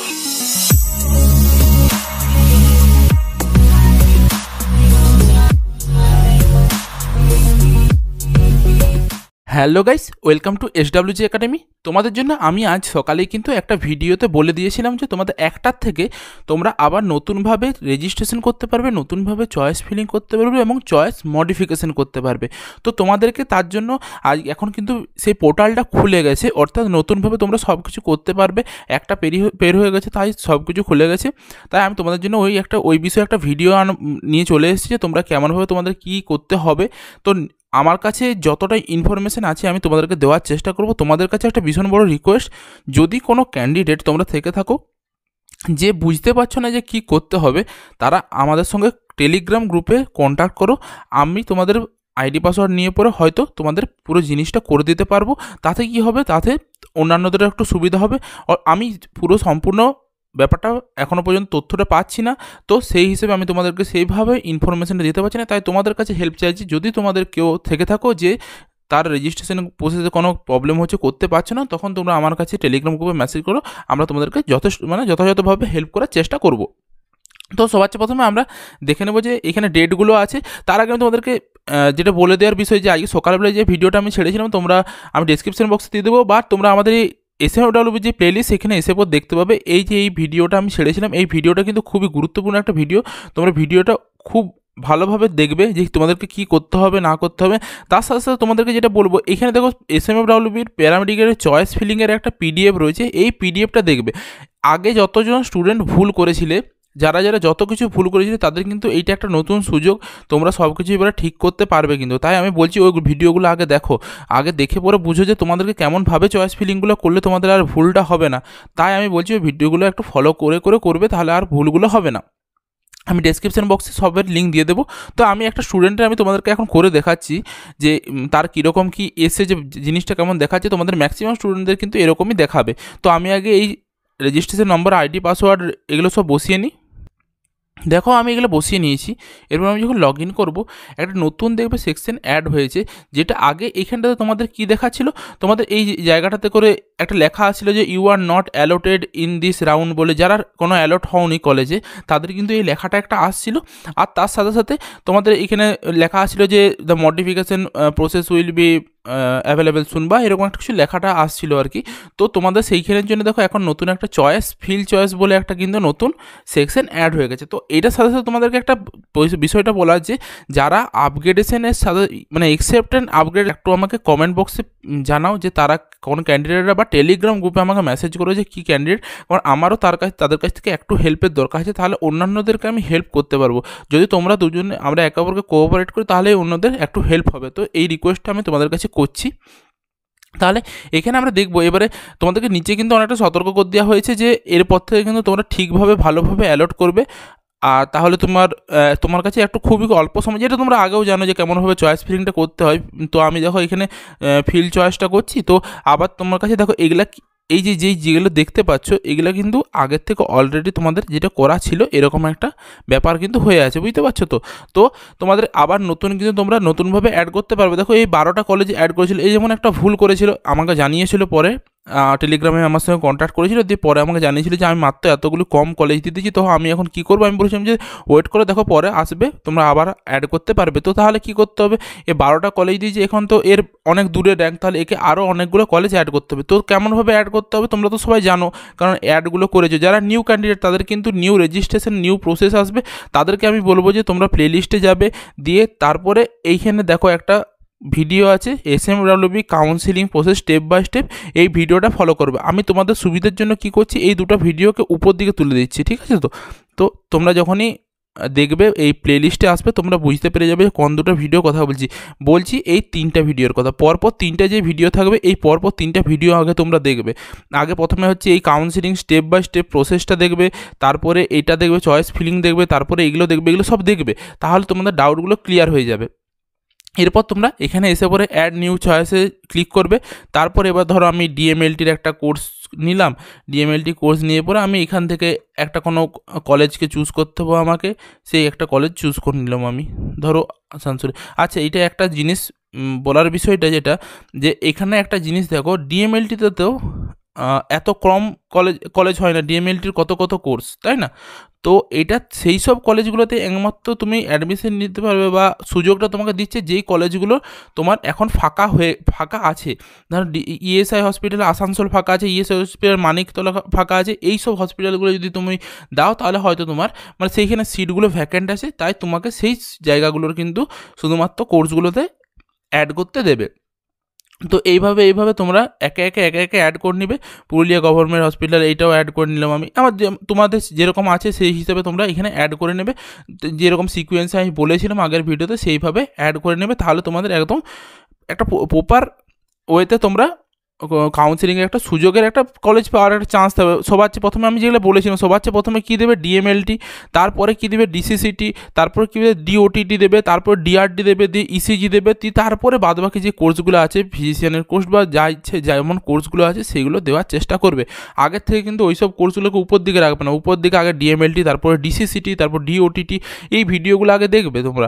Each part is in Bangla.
Thank you. Hello guys welcome to SWG academy তোমাদের জন্য আমি আজ সকালেই কিন্তু একটা ভিডিওতে বলে দিয়েছিলাম যে তোমাদের একটার থেকে তোমরা আবার নতুনভাবে রেজিস্ট্রেশন করতে পারবে নতুনভাবে চয়েস ফিলিং করতে পারবে এবং চয়েস মডিফিকেশন করতে পারবে তো তোমাদেরকে তার জন্য আজ এখন কিন্তু সেই পোর্টালটা খুলে গেছে অর্থাৎ নতুনভাবে তোমরা সব কিছু করতে পারবে একটা পেরি পের হয়ে গেছে তাই সব কিছু খুলে গেছে তাই আমি তোমাদের জন্য ওই একটা ওই বিষয়ে একটা ভিডিও নিয়ে চলে এসেছি যে তোমরা কেমনভাবে তোমাদের কি করতে হবে তো আমার কাছে যতটা ইনফরমেশান আছে আমি তোমাদেরকে দেওয়ার চেষ্টা করব তোমাদের কাছে একটা ভীষণ বড় রিকোয়েস্ট যদি কোনো ক্যান্ডিডেট তোমরা থেকে থাকো যে বুঝতে পারছো না যে কি করতে হবে তারা আমাদের সঙ্গে টেলিগ্রাম গ্রুপে কন্ট্যাক্ট করো আমি তোমাদের আইডি পাসওয়ার্ড নিয়ে পরে হয়তো তোমাদের পুরো জিনিসটা করে দিতে পারবো তাতে কি হবে তাতে অন্যান্যদের একটু সুবিধা হবে আমি পুরো সম্পূর্ণ ব্যাপারটা এখনও পর্যন্ত তথ্যটা পাচ্ছি না তো সেই হিসেবে আমি তোমাদেরকে সেইভাবে ইনফরমেশনটা দিতে পারছি না তাই তোমাদের কাছে হেল্প চাইছি যদি তোমাদের কেউ থেকে থাকো যে তার রেজিস্ট্রেশন প্রসেসে কোনো প্রবলেম হচ্ছে করতে পারছো না তখন তোমরা আমার কাছে টেলিগ্রাম গ্রুপে মেসেজ করো আমরা তোমাদেরকে যথেষ্ট মানে যথাযথভাবে হেল্প করার চেষ্টা করব তো সবার চেয়ে প্রথমে আমরা দেখে নেবো যে এখানে ডেটগুলো আছে তার আগে আমি তোমাদেরকে যেটা বলে দেওয়ার বিষয় যে আজকে সকালবেলায় যে ভিডিওটা আমি ছেড়েছিলাম তোমরা আমি ডিসক্রিপশন বক্সে দিয়ে দেবো বা তোমরা আমাদের এই এসএমও ডাব্লিউবি যে প্লেলিস্ট সেখানে এসে পর দেখতে পাবে এই যে এই ভিডিওটা আমি ছেড়েছিলাম এই ভিডিওটা কিন্তু খুবই গুরুত্বপূর্ণ একটা ভিডিও তোমরা ভিডিওটা খুব ভালোভাবে দেখবে যে তোমাদেরকে কি করতে হবে না করতে হবে তার সাথে সাথে তোমাদেরকে যেটা বলবো এখানে দেখো এস এম এফ ডাব্লিউবির প্যারামেডিকের চয়েস ফিলিংয়ের একটা পিডিএফ রয়েছে এই পিডিএফটা দেখবে আগে যতজন স্টুডেন্ট ভুল করেছিলে যারা যারা যত কিছু ভুল করেছিল তাদের কিন্তু এইটা একটা নতুন সুযোগ তোমরা সব কিছু এবারে ঠিক করতে পারবে কিন্তু তাই আমি বলছি ওই ভিডিওগুলো আগে দেখো আগে দেখে পরে বুঝো যে তোমাদেরকে কেমনভাবে চয়েস ফিলিংগুলো করলে তোমাদের আর ভুলটা হবে না তাই আমি বলছি ওই ভিডিওগুলো একটু ফলো করে করে করবে তাহলে আর ভুলগুলো হবে না আমি ডেসক্রিপশন বক্সে সবের লিঙ্ক দিয়ে দেবো তো আমি একটা স্টুডেন্টের আমি তোমাদেরকে এখন করে দেখাচ্ছি যে তার কীরকম কি এসে যে জিনিসটা কেমন দেখাচ্ছে তোমাদের ম্যাক্সিমাম স্টুডেন্টদের কিন্তু এরকমই দেখাবে তো আমি আগে এই রেজিস্ট্রেশন নম্বর আইডি পাসওয়ার্ড এগুলো সব বসিয়ে নিই দেখো আমি এগুলো বসিয়ে নিয়েছি এরপর আমি যখন লগ ইন করবো একটা নতুন দেখবে সেকশন অ্যাড হয়েছে যেটা আগে এখানটাতে তোমাদের কি দেখাচ্ছিল তোমাদের এই জায়গাটাতে করে একটা লেখা আসছিল যে you are not allotted in this round বলে যারা কোনো অ্যালোট হওনি কলেজে তাদের কিন্তু এই লেখাটা একটা আসছিল আর তার সাথে সাথে তোমাদের এখানে লেখা আসছিল যে the modification process will be available soon বা এরকম একটা কিছু লেখাটা আসছিল আর কি তো তোমাদের সেইখানের জন্য দেখো এখন নতুন একটা চয়েস ফিল চয়েস বলে একটা কিন্তু নতুন সেকশন অ্যাড হয়ে গেছে তো এটার সাথে সাথে তোমাদেরকে একটা বিষয়টা বলা যে যারা আপগ্রেডেশনের সাথে মানে এক্সেপ্ট অ্যান্ড আপগ্রেড একটু আমাকে কমেন্ট বক্সে জানাও যে তারা কোন ক্যান্ডিডেটরা বা টেলিগ্রাম গ্রুপে আমাকে মেসেজ করে যে কী ক্যান্ডিডেট কারণ আমারও তার কাছে তাদের কাছ থেকে একটু হেল্পের দরকার আছে তাহলে অন্যান্যদেরকে আমি হেল্প করতে পারবো যদি তোমরা দুজনে আমরা একে অপরকে কোঅপারেট করি তাহলে অন্যদের একটু হেল্প হবে তো এই রিকোয়েস্টটা আমি তোমাদের কাছে করছি তাহলে এখানে আমরা দেখবো এবারে তোমাদেরকে নিচে কিন্তু অনেকটা সতর্ক করে দেওয়া হয়েছে যে এরপর থেকে কিন্তু তোমরা ঠিকভাবে ভালোভাবে অ্যালট করবে আর তাহলে তোমার তোমার কাছে একটু খুবই অল্প সময় যেটা তোমরা আগেও জানো যে কেমনভাবে চয়েস ফিলিংটা করতে হয় তো আমি দেখো এখানে ফিল্ড চয়েসটা করছি তো আবার তোমার কাছে দেখো এগুলা এই যে যেই যেগুলো দেখতে পাচ্ছ এগুলো কিন্তু আগের থেকে অলরেডি তোমাদের যেটা করা ছিল এরকম একটা ব্যাপার কিন্তু হয়ে আছে বুঝতে পারছো তো তো তোমাদের আবার নতুন কিন্তু তোমরা নতুনভাবে অ্যাড করতে পারবে দেখো এই বারোটা কলেজে অ্যাড করেছিল এই যেমন একটা ভুল করেছিল আমাকে জানিয়েছিল পরে টেলিগ্রামে আমার সঙ্গে কন্ট্যাক্ট করেছিল দিয়ে পরে আমাকে জানিয়েছিল যে আমি মাত্র এতগুলো কম কলেজ দিতেছি তো আমি এখন কি করবো আমি বলেছিলাম যে ওয়েট করে দেখো পরে আসবে তোমরা আবার অ্যাড করতে পারবে তো তাহলে কি করতে হবে এ বারোটা কলেজ দিয়েছি এখন তো এর অনেক দূরে র্যাঙ্ক তাহলে একে আরও অনেকগুলো কলেজ অ্যাড করতে হবে তো কেমনভাবে অ্যাড করতে হবে তোমরা তো সবাই জানো কারণ অ্যাডগুলো করেছো যারা নিউ ক্যান্ডিডেট তাদের কিন্তু নিউ রেজিস্ট্রেশন নিউ প্রসেস আসবে তাদেরকে আমি বলবো যে তোমরা প্লেলিস্টে যাবে দিয়ে তারপরে এইখানে দেখো একটা ভিডিও আছে S M WB counselling process step by step এই ভিডিওটা ফলো করবে আমি তোমাদের সুবিধার জন্য কি করছি এই দুটো ভিডিওকে উপর দিকে তুলে দিচ্ছি ঠিক আছে তো তো তোমরা যখনই দেখবে এই প্লেলিস্টে আসবে তোমরা বুঝতে পেরে যাবে কোন দুটো ভিডিও কথা বলছি বলছি এই তিনটা ভিডিওর কথা পরপর তিনটা যে ভিডিও থাকবে এই পরপর তিনটা ভিডিও আগে তোমরা দেখবে আগে প্রথমে হচ্ছে এই কাউন্সিলিং স্টেপ বাই স্টেপ প্রসেসটা দেখবে তারপরে এটা দেখবে চয়েস ফিলিং দেখবে তারপরে এগুলো দেখবে এগুলো সব দেখবে তাহলে তোমাদের ডাউটগুলো ক্লিয়ার হয়ে যাবে এরপর তোমরা এখানে এসে পরে অ্যাড নিউ চয়েসে ক্লিক করবে তারপর এবার ধরো আমি ডিএমএলটির একটা কোর্স নিলাম ডিএমএলটি কোর্স নিয়ে পরে আমি এখান থেকে একটা কোনো কলেজকে চুজ করতে হবে আমাকে সেই একটা কলেজ চুজ করে নিলাম আমি ধরো আসানসোলে আচ্ছা এটা একটা জিনিস বলার বিষয়টা যেটা যে এখানে একটা জিনিস দেখো তো এত কম কলেজ কলেজ হয় না ডিএমএলটির কত কত কোর্স তাই না তো এটা সেই সব কলেজগুলোতে একমাত্র তুমি অ্যাডমিশন নিতে পারবে বা সুযোগটা তোমাকে দিচ্ছে যেই কলেজগুলো তোমার এখন ফাঁকা হয়ে ফাঁকা আছে ধরো ইএসআই হসপিটাল e আসানসোল ফাঁকা আছে ইএসআই e হসপিটাল মানিকতলা ফাঁকা আছে এই সব হসপিটালগুলো যদি তুমি দাও তাহলে হয়তো তোমার মানে সেইখানে সিটগুলো ভ্যাকেন্ট আছে তাই তোমাকে সেই জায়গাগুলোর কিন্তু শুধুমাত্র কোর্সগুলোতে অ্যাড করতে দেবে তো এইভাবে এইভাবে তোমরা একে একে একে একে অ্যাড করে নিবে পুরুলিয়া গভর্নমেন্ট হসপিটাল এইটাও অ্যাড করে নিলাম আমি আমার তোমাদের যেরকম আছে সেই হিসাবে তোমরা এখানে অ্যাড করে নেবে যেরকম সিকোয়েন্সে আমি বলেছিলাম আগের ভিডিওতে সেইভাবে অ্যাড করে নেবে তাহলে তোমাদের একদম একটা প্রপার ওয়েতে তোমরা কাউন্সিলিংয়ের একটা সুযোগের একটা কলেজ পাওয়ার একটা চান্স থাকবে সবার চেয়ে প্রথমে আমি যেগুলো বলেছিলাম সবার চেয়ে প্রথমে কী দেবে ডিএমএলটি তারপরে কী দেবে ডিসিসিটি তারপর কী দেবে ডিওটিটি দেবে তারপর ডিআরডি দেবে দিয়ে ইসিজি e দেবে তারপরে বাদবাকি যে কোর্সগুলো আছে ফিজিশিয়ানের কোর্স বা যা ইচ্ছে যেমন কোর্সগুলো আছে সেগুলো দেওয়ার চেষ্টা করবে আগের থেকে কিন্তু ওই সব কোর্সগুলোকে উপর দিকে রাখবে না উপর দিকে আগে ডিএমএলটি তারপরে ডিসিসিটি তারপর ডিওটিটি এই ভিডিওগুলো আগে দেখবে তোমরা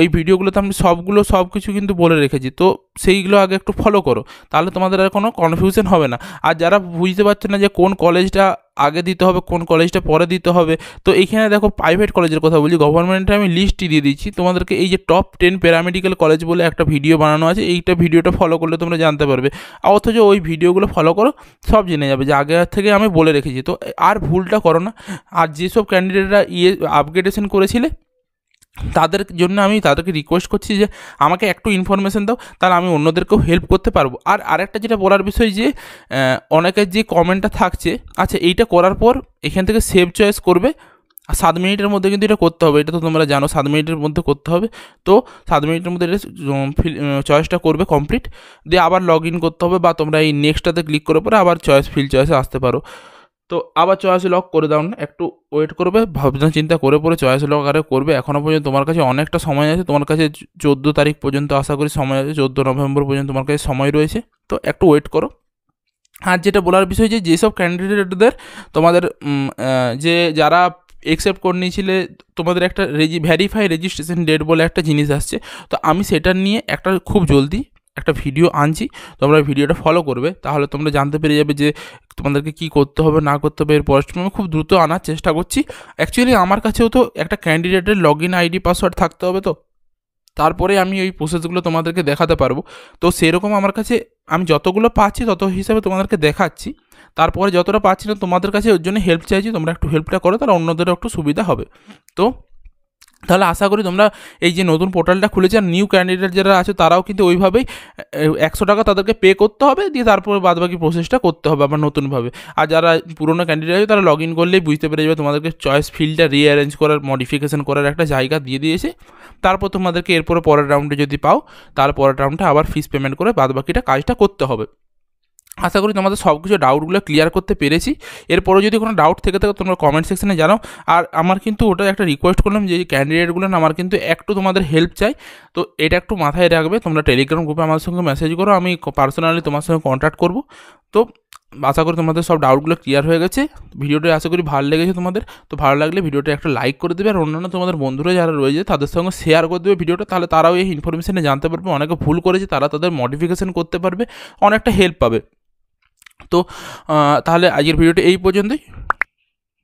ওই ভিডিওগুলোতে আমি সবগুলো সব কিছু কিন্তু বলে রেখেছি তো সেইগুলো আগে একটু ফলো করো তাহলে তোমাদের আর কোনো কনফিউশন হবে না আর যারা বুঝতে পারছে না যে কোন কলেজটা আগে দিতে হবে কোন কলেজটা পরে দিতে হবে তো এখানে দেখো প্রাইভেট কলেজের কথা বলি গভর্নমেন্টে আমি লিস্টটি দিয়ে দিচ্ছি তোমাদেরকে এই যে টপ টেন প্যারামেডিক্যাল কলেজ বলে একটা ভিডিও বানানো আছে এইটা ভিডিওটা ফলো করলে তোমরা জানতে পারবে অথচ ওই ভিডিওগুলো ফলো করো সব জেনে যাবে যে আগে থেকে আমি বলে রেখেছি তো আর ভুলটা করো না আর যেসব ক্যান্ডিডেটরা ইয়ে আপগ্রেডেশন করেছিলে তাদের জন্য আমি তাদেরকে রিকোয়েস্ট করছি যে আমাকে একটু ইনফরমেশান দাও তাহলে আমি অন্যদেরকেও হেল্প করতে পারবো আর আরেকটা যেটা বলার বিষয় যে অনেকের যে কমেন্টটা থাকছে আচ্ছা এইটা করার পর এখান থেকে সেভ চয়েস করবে আর সাত মিনিটের মধ্যে কিন্তু এটা করতে হবে এটা তো তোমরা জানো সাত মিনিটের মধ্যে করতে হবে তো সাত মিনিটের মধ্যে এটা চয়েসটা করবে কমপ্লিট দিয়ে আবার লগ ইন করতে হবে বা তোমরা এই নেক্সটটাতে ক্লিক করার পরে আবার চয়েস ফিল চয়েসে আসতে পারো তো আবার চয়াশি লক করে দাও না একটু ওয়েট করবে ভাবনা চিন্তা করে পরে চয়াশি লক আরে করবে এখনও পর্যন্ত তোমার কাছে অনেকটা সময় আছে তোমার কাছে চোদ্দো তারিখ পর্যন্ত আশা করি সময় আছে চোদ্দো নভেম্বর পর্যন্ত তোমার কাছে সময় রয়েছে তো একটু ওয়েট করো আর যেটা বলার বিষয় যে যেসব ক্যান্ডিডেটদের তোমাদের যে যারা একসেপ্ট করে নিয়েছিলে তোমাদের একটা রেজি ভ্যারিফাই রেজিস্ট্রেশন ডেট বলে একটা জিনিস আসছে তো আমি সেটা নিয়ে একটা খুব জলদি একটা ভিডিও আনছি তোমরা ভিডিওটা ফলো করবে তাহলে তোমরা জানতে পেরে যাবে যে তোমাদেরকে কি করতে হবে না করতে হবে এর পরবর্তী খুব দ্রুত আনার চেষ্টা করছি অ্যাকচুয়ালি আমার কাছেও তো একটা ক্যান্ডিডেটের লগ ইন আইডি পাসওয়ার্ড থাকতে হবে তো তারপরে আমি ওই প্রসেসগুলো তোমাদেরকে দেখাতে পারবো তো সেরকম আমার কাছে আমি যতগুলো পাচ্ছি তত হিসাবে তোমাদেরকে দেখাচ্ছি তারপরে যতটা পাচ্ছি না তোমাদের কাছে ওর জন্য হেল্প চাইছি তোমরা একটু হেল্পটা করো তাহলে অন্যদেরও একটু সুবিধা হবে তো তাহলে আশা করি তোমরা এই যে নতুন পোর্টালটা খুলেছে আর নিউ ক্যান্ডিডেট যারা আছে তারাও কিন্তু ওইভাবেই একশো টাকা তাদেরকে পে করতে হবে দিয়ে তারপরে বাদবাকি প্রসেসটা করতে হবে আবার নতুনভাবে আর যারা পুরনো ক্যান্ডিডেট আছে তারা লগ ইন করলেই বুঝতে পেরে যাবে তোমাদেরকে চয়েস ফিল্ডটা রিঅ্যারেঞ্জ করার মডিফিকেশন করার একটা জায়গা দিয়ে দিয়েছে তারপর তোমাদেরকে এরপরে পরের রাউন্ডে যদি পাও তার পরের রাউন্ডে আবার ফিস পেমেন্ট করে বাদবাকিটা কাজটা করতে হবে আশা করি তোমাদের সব কিছু ডাউটগুলো ক্লিয়ার করতে পেরেছি এরপরে যদি কোনো ডাউট থেকে থাকে তোমরা কমেন্ট সেকশনে জানাও আর আমার কিন্তু ওটা একটা রিকোয়েস্ট করলাম যে ক্যান্ডিডেটগুলো আমার কিন্তু একটু তোমাদের হেল্প চাই তো এটা একটু মাথায় রাখবে তোমরা টেলিগ্রাম গ্রুপে আমার সঙ্গে মেসেজ করো আমি পার্সোনালি তোমার সঙ্গে কন্ট্যাক্ট করব তো আশা করি তোমাদের সব ডাউটগুলো ক্লিয়ার হয়ে গেছে ভিডিওটা আশা করি ভালো লেগেছে তোমাদের তো ভালো লাগলে ভিডিওটা একটা লাইক করে দেবে আর অন্যান্য তোমাদের বন্ধুরা যারা রয়েছে তাদের সঙ্গে শেয়ার করে দেবে ভিডিওটা তাহলে তারাও এই ইনফরমেশানে জানতে পারবে অনেকে ভুল করেছে তারা তাদের মডিফিকেশান করতে পারবে অনেকটা হেল্প পাবে তো তাহলে আজকের ভিডিওটি এই পর্যন্তই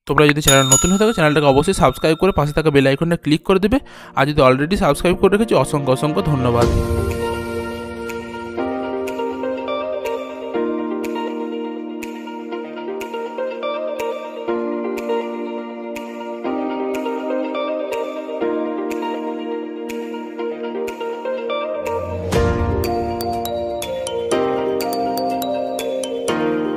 তোমরা যদি চ্যানেল নতুন হয়ে থাকো চ্যানেলটাকে অবশ্যই সাবস্ক্রাইব করে পাশে থাকা বেল আইকনটা ক্লিক করে দেবে আর যদি অলরেডি সাবস্ক্রাইব করে রেখেছি অসংখ্য অসংখ্য ধন্যবাদ